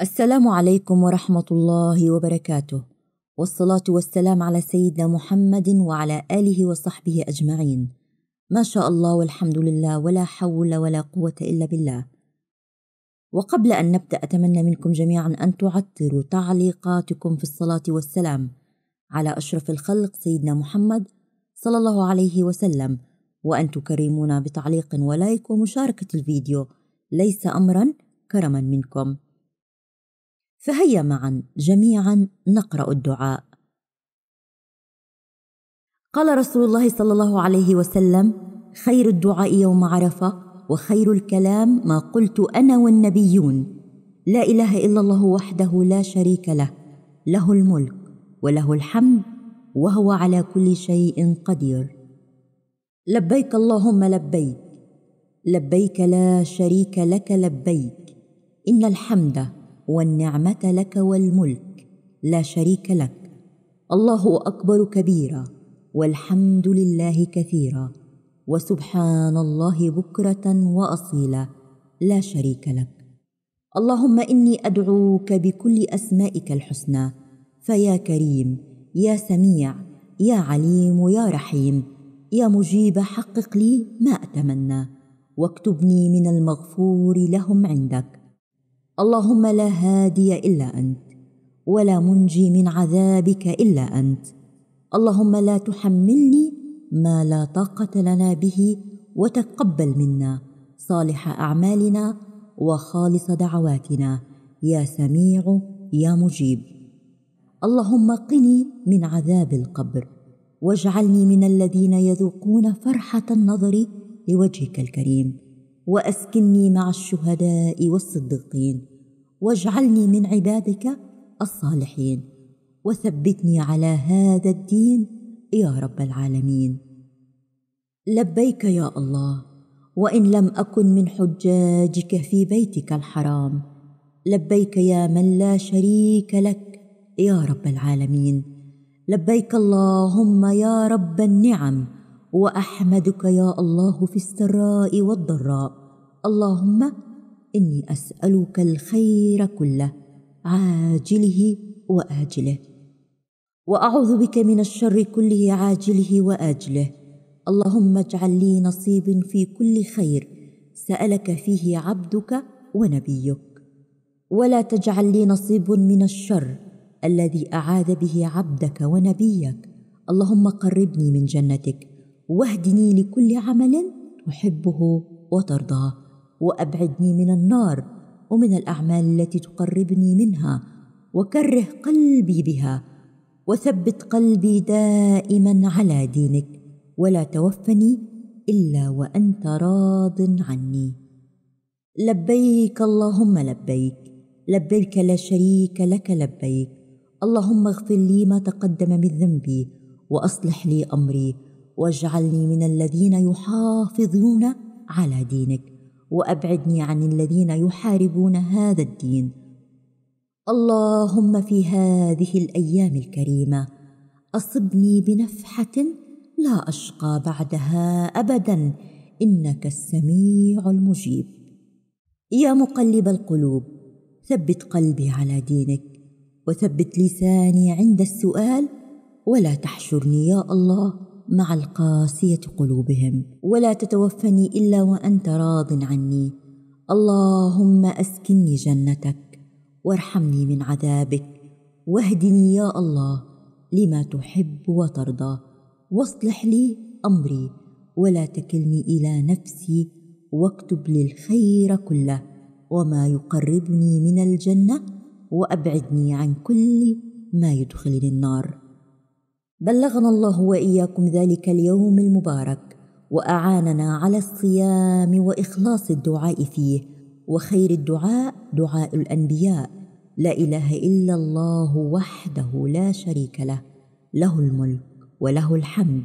السلام عليكم ورحمة الله وبركاته والصلاة والسلام على سيدنا محمد وعلى آله وصحبه أجمعين ما شاء الله والحمد لله ولا حول ولا قوة إلا بالله وقبل أن نبدأ أتمنى منكم جميعا أن تعطروا تعليقاتكم في الصلاة والسلام على أشرف الخلق سيدنا محمد صلى الله عليه وسلم وأن تكرمونا بتعليق ولايك ومشاركة الفيديو ليس أمرا كرما منكم فهيا معا جميعا نقرأ الدعاء قال رسول الله صلى الله عليه وسلم خير الدعاء يوم عرفة وخير الكلام ما قلت أنا والنبيون لا إله إلا الله وحده لا شريك له له الملك وله الحمد وهو على كل شيء قدير لبيك اللهم لبيك لبيك لا شريك لك لبيك ان الحمد والنعمه لك والملك لا شريك لك الله اكبر كبيرا والحمد لله كثيرا وسبحان الله بكره واصيلا لا شريك لك اللهم اني ادعوك بكل اسمائك الحسنى فيا كريم يا سميع يا عليم يا رحيم يا مجيب حقق لي ما أتمنى واكتبني من المغفور لهم عندك اللهم لا هادي إلا أنت ولا منجي من عذابك إلا أنت اللهم لا تحملني ما لا طاقة لنا به وتقبل منا صالح أعمالنا وخالص دعواتنا يا سميع يا مجيب اللهم قني من عذاب القبر واجعلني من الذين يذوقون فرحه النظر لوجهك الكريم واسكني مع الشهداء والصديقين واجعلني من عبادك الصالحين وثبتني على هذا الدين يا رب العالمين لبيك يا الله وان لم اكن من حجاجك في بيتك الحرام لبيك يا من لا شريك لك يا رب العالمين لبيك اللهم يا رب النعم واحمدك يا الله في السراء والضراء اللهم اني اسالك الخير كله عاجله واجله واعوذ بك من الشر كله عاجله واجله اللهم اجعل لي نصيب في كل خير سالك فيه عبدك ونبيك ولا تجعل لي نصيب من الشر الذي اعاذ به عبدك ونبيك اللهم قربني من جنتك واهدني لكل عمل احبه وترضاه وابعدني من النار ومن الاعمال التي تقربني منها وكره قلبي بها وثبت قلبي دائما على دينك ولا توفني الا وانت راض عني لبيك اللهم لبيك لبيك لا شريك لك لبيك اللهم اغفر لي ما تقدم من ذنبي واصلح لي امري واجعلني من الذين يحافظون على دينك وابعدني عن الذين يحاربون هذا الدين اللهم في هذه الايام الكريمه اصبني بنفحه لا اشقى بعدها ابدا انك السميع المجيب يا مقلب القلوب ثبت قلبي على دينك وثبت لساني عند السؤال ولا تحشرني يا الله مع القاسيه قلوبهم ولا تتوفني الا وانت راض عني اللهم اسكني جنتك وارحمني من عذابك واهدني يا الله لما تحب وترضى واصلح لي امري ولا تكلني الى نفسي واكتب لي الخير كله وما يقربني من الجنه وأبعدني عن كل ما يدخلني النار بلغنا الله وإياكم ذلك اليوم المبارك وأعاننا على الصيام وإخلاص الدعاء فيه وخير الدعاء دعاء الأنبياء لا إله إلا الله وحده لا شريك له له الملك وله الحمد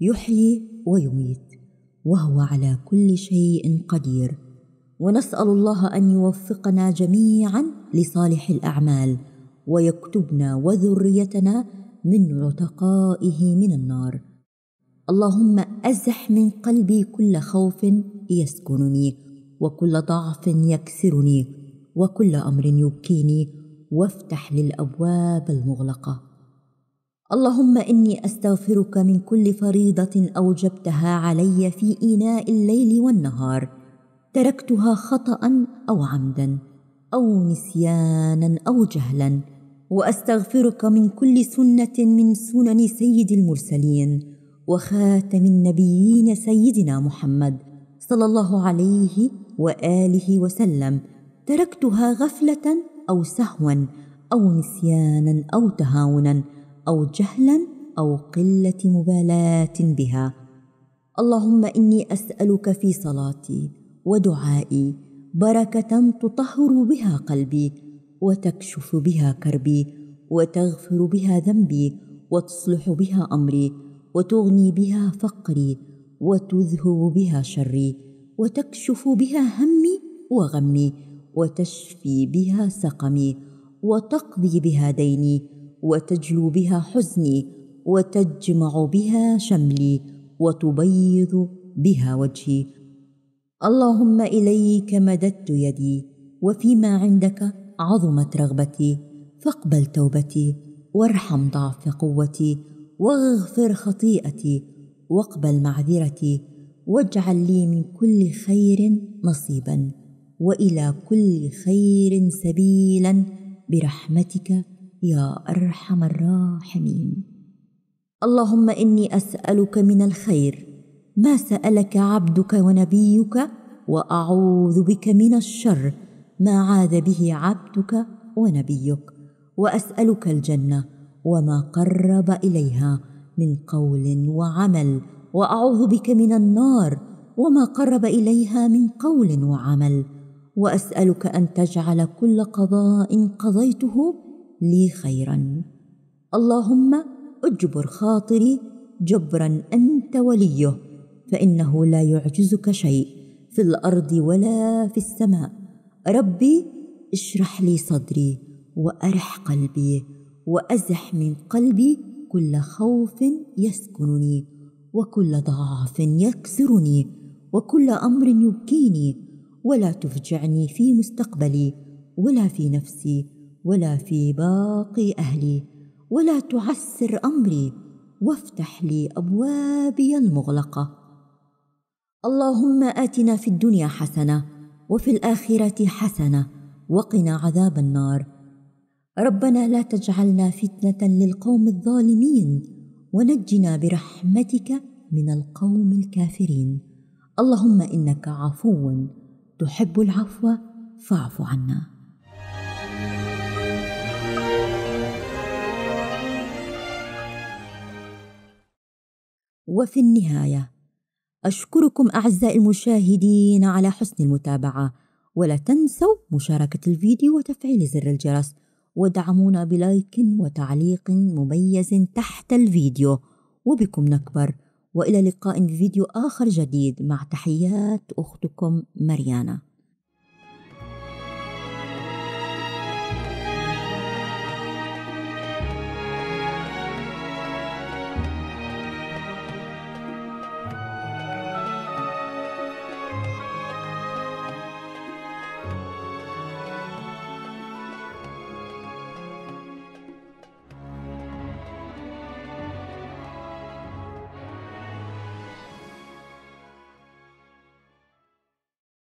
يحيي ويميت وهو على كل شيء قدير ونسال الله ان يوفقنا جميعا لصالح الاعمال ويكتبنا وذريتنا من عتقائه من النار اللهم ازح من قلبي كل خوف يسكنني وكل ضعف يكسرني وكل امر يبكيني وافتح للابواب المغلقه اللهم اني استغفرك من كل فريضه اوجبتها علي في اناء الليل والنهار تركتها خطا او عمدا او نسيانا او جهلا واستغفرك من كل سنه من سنن سيد المرسلين وخاتم النبيين سيدنا محمد صلى الله عليه واله وسلم تركتها غفله او سهوا او نسيانا او تهاونا او جهلا او قله مبالاه بها اللهم اني اسالك في صلاتي ودعائي بركه تطهر بها قلبي وتكشف بها كربي وتغفر بها ذنبي وتصلح بها امري وتغني بها فقري وتذهب بها شري وتكشف بها همي وغمي وتشفي بها سقمي وتقضي بها ديني وتجلو بها حزني وتجمع بها شملي وتبيض بها وجهي اللهم اليك مددت يدي وفيما عندك عظمت رغبتي فاقبل توبتي وارحم ضعف قوتي واغفر خطيئتي واقبل معذرتي واجعل لي من كل خير نصيبا والى كل خير سبيلا برحمتك يا ارحم الراحمين اللهم اني اسالك من الخير ما سالك عبدك ونبيك واعوذ بك من الشر ما عاذ به عبدك ونبيك واسالك الجنه وما قرب اليها من قول وعمل واعوذ بك من النار وما قرب اليها من قول وعمل واسالك ان تجعل كل قضاء قضيته لي خيرا اللهم اجبر خاطري جبرا انت وليه فإنه لا يعجزك شيء في الأرض ولا في السماء ربي اشرح لي صدري وأرح قلبي وأزح من قلبي كل خوف يسكنني وكل ضعف يكسرني وكل أمر يبكيني ولا تفجعني في مستقبلي ولا في نفسي ولا في باقي أهلي ولا تعسر أمري وافتح لي أبوابي المغلقة اللهم اتنا في الدنيا حسنه وفي الاخره حسنه وقنا عذاب النار ربنا لا تجعلنا فتنه للقوم الظالمين ونجنا برحمتك من القوم الكافرين اللهم انك عفو تحب العفو فاعف عنا وفي النهايه أشكركم أعزائي المشاهدين على حسن المتابعة ولا تنسوا مشاركة الفيديو وتفعيل زر الجرس ودعمونا بلايك وتعليق مميز تحت الفيديو وبكم نكبر وإلى لقاء في فيديو آخر جديد مع تحيات أختكم مريانا